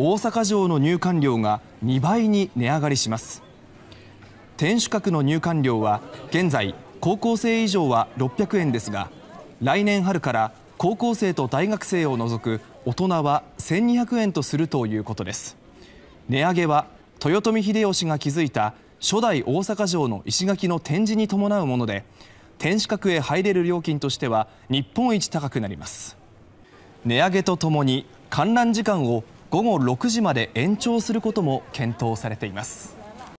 大阪城の入館料が2倍に値上がりします天守閣の入館料は現在高校生以上は600円ですが来年春から高校生と大学生を除く大人は1200円とするということです値上げは豊臣秀吉が築いた初代大阪城の石垣の展示に伴うもので天守閣へ入れる料金としては日本一高くなります値上げとともに観覧時間を午後6時まで延長することも検討されています。